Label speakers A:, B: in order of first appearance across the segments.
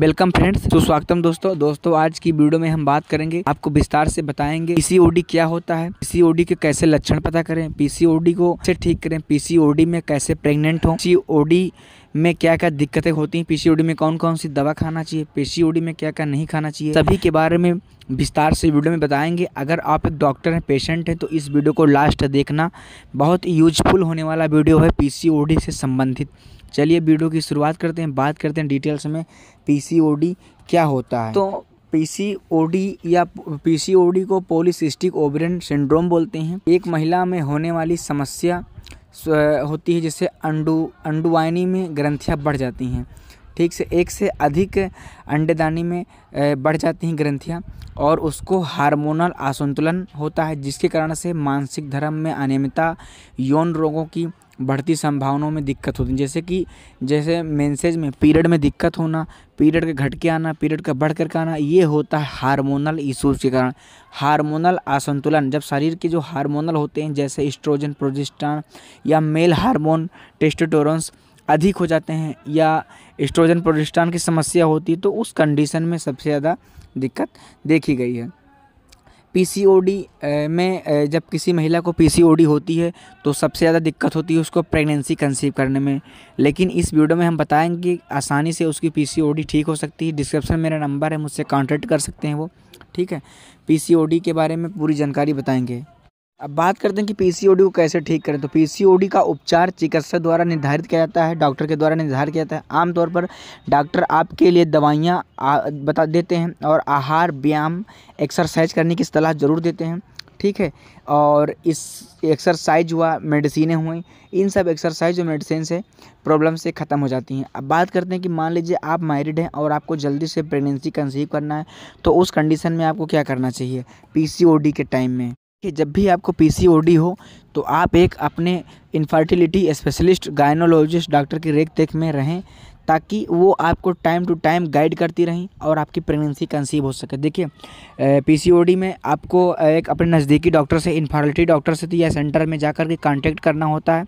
A: welcome friends तो दोस्तों दोस्तों आज की वीडियो में हम बात करेंगे आपको विस्तार से बताएंगे पीसीओडी क्या होता है पीसीओडी के कैसे लक्षण पता करें पीसीओडी को कैसे ठीक करें पीसीओडी में कैसे प्रेग्नेंट हो पीसीओडी में क्या क्या दिक्कतें होती हैं पीसीओडी में कौन कौन सी दवा खाना चाहिए पीसीओडी में क्या क्या नहीं खाना चाहिए सभी के बारे में विस्तार से वीडियो में बताएंगे अगर आप एक डॉक्टर हैं पेशेंट हैं तो इस वीडियो को लास्ट देखना बहुत यूजफुल होने वाला वीडियो है पी से संबंधित चलिए वीडियो की शुरुआत करते हैं बात करते हैं डिटेल्स में पी क्या होता है तो पीसीओडी या पीसीओडी को पोलिसिस्टिक ओबरन सिंड्रोम बोलते हैं एक महिला में होने वाली समस्या होती है जिससे अंडू अंडुवाइनी में ग्रंथियाँ बढ़ जाती हैं ठीक से एक से अधिक अंडेदानी में बढ़ जाती हैं ग्रंथियाँ और उसको हार्मोनल असंतुलन होता है जिसके कारण से मानसिक धर्म में अनियमितता यौन रोगों की बढ़ती संभावनाओं में दिक्कत होती है जैसे कि जैसे मेंसेज में पीरियड में दिक्कत होना पीरियड के घट के आना पीरियड का बढ़ कर के आना ये होता है हार्मोनल इशूज़ के कारण हार्मोनल असंतुलन जब शरीर के जो हार्मोनल होते हैं जैसे इस्ट्रोजन प्रोजिस्टान या मेल हार्मोन टेस्टोटोरस अधिक हो जाते हैं या इस्ट्रोजन प्रोजिस्टान की समस्या होती है तो उस कंडीशन में सबसे ज़्यादा दिक्कत देखी गई है पीसीओडी में जब किसी महिला को पीसीओडी होती है तो सबसे ज़्यादा दिक्कत होती है उसको प्रेगनेंसी कंसीव करने में लेकिन इस वीडियो में हम बताएंगे कि आसानी से उसकी पीसीओडी ठीक हो सकती है डिस्क्रिप्शन मेरा नंबर है मुझसे कांटेक्ट कर सकते हैं वो ठीक है पीसीओडी के बारे में पूरी जानकारी बताएंगे अब बात करते हैं कि पीसीओडी को कैसे ठीक करें तो पीसीओडी का उपचार चिकित्सक द्वारा निर्धारित किया जाता है डॉक्टर के द्वारा निर्धारित किया जाता है आमतौर पर डॉक्टर आपके लिए दवाइयाँ बता देते हैं और आहार व्यायाम एक्सरसाइज करने की सलाह ज़रूर देते हैं ठीक है और इस एक्सरसाइज हुआ मेडिसिनें हुई इन सब एक्सरसाइज और मेडिसिन से प्रॉब्लम से ख़त्म हो जाती हैं अब बात करते हैं कि मान लीजिए आप मैरिड हैं और आपको जल्दी से प्रेगनेंसी कंसीव करना है तो उस कंडीशन में आपको क्या करना चाहिए पीसीओडी के टाइम में कि जब भी आपको पीसीओडी हो तो आप एक अपने इनफर्टिलिटी स्पेशलिस्ट गायनोलॉजिस्ट डॉक्टर की रेख देख में रहें ताकि वो आपको टाइम टू टाइम गाइड करती रहें और आपकी प्रेगनेंसी कंसीव हो सके देखिए पीसीओडी में आपको एक अपने नज़दीकी डॉक्टर से इनफर्टिलिटी डॉक्टर से तो या सेंटर में जा कर के कांटेक्ट करना होता है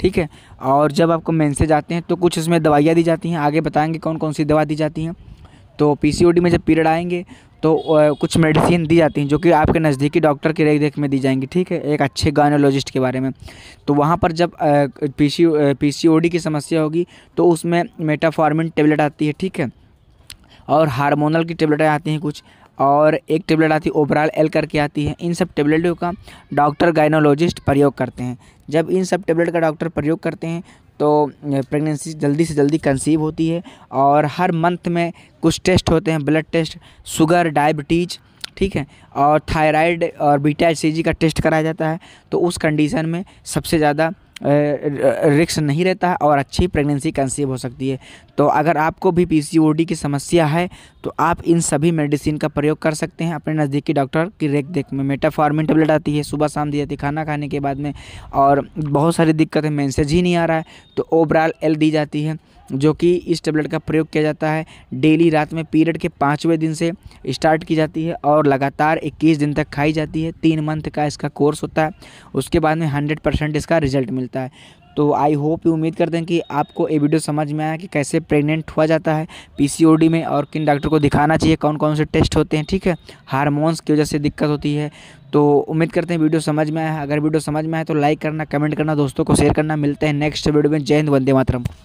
A: ठीक है और जब आपको मेंसेज आते हैं तो कुछ इसमें दवाइयाँ दी जाती हैं आगे बताएँगे कौन कौन सी दवा दी जाती हैं तो पीसीओडी में जब पीरियड आएंगे तो कुछ मेडिसिन दी जाती हैं जो कि आपके नज़दीकी डॉक्टर की देख देख में दी जाएंगी ठीक है एक अच्छे गायनोलॉजिस्ट के बारे में तो वहाँ पर जब पी सी की समस्या होगी तो उसमें मेटाफॉर्मिन टेबलेट आती है ठीक है और हार्मोनल की टेबलेटें आती हैं कुछ और एक टेबलेट आती है ओबराल एल करके आती है इन सब टेबलेटों का डॉक्टर गायनोलॉजिस्ट प्रयोग करते हैं जब इन सब टेबलेट का डॉक्टर प्रयोग करते हैं तो प्रेगनेंसी जल्दी से जल्दी कंसीव होती है और हर मंथ में कुछ टेस्ट होते हैं ब्लड टेस्ट शुगर डायबिटीज़ ठीक है और थायराइड और बीटा एच का टेस्ट कराया जाता है तो उस कंडीशन में सबसे ज़्यादा रिक्स नहीं रहता है और अच्छी प्रेगनेंसी कंसीव हो सकती है तो अगर आपको भी पीसीओडी की समस्या है तो आप इन सभी मेडिसिन का प्रयोग कर सकते हैं अपने नज़दीकी डॉक्टर की रेख देख में मेटाफॉर्मिन टेबलेट आती है सुबह शाम दी जाती है खाना खाने के बाद में और बहुत सारी दिक्कतें मैसेज ही नहीं आ रहा है तो ओवरऑल एल दी जाती है जो कि इस टेबलेट का प्रयोग किया जाता है डेली रात में पीरियड के पाँचवें दिन से स्टार्ट की जाती है और लगातार 21 दिन तक खाई जाती है तीन मंथ का इसका कोर्स होता है उसके बाद में 100 परसेंट इसका रिजल्ट मिलता है तो आई होप ये उम्मीद करते हैं कि आपको ये वीडियो समझ में आया कि कैसे प्रेग्नेंट हुआ जाता है पीसीओडी में और किन डॉक्टर को दिखाना चाहिए कौन कौन से टेस्ट होते हैं ठीक है हार्मोन्स की वजह से दिक्कत होती है तो उम्मीद करते हैं वीडियो समझ में आया अगर वीडियो समझ में आए तो लाइक करना कमेंट करना दोस्तों को शेयर करना मिलते हैं नेक्स्ट वीडियो में जय हिंद वंदे मातरम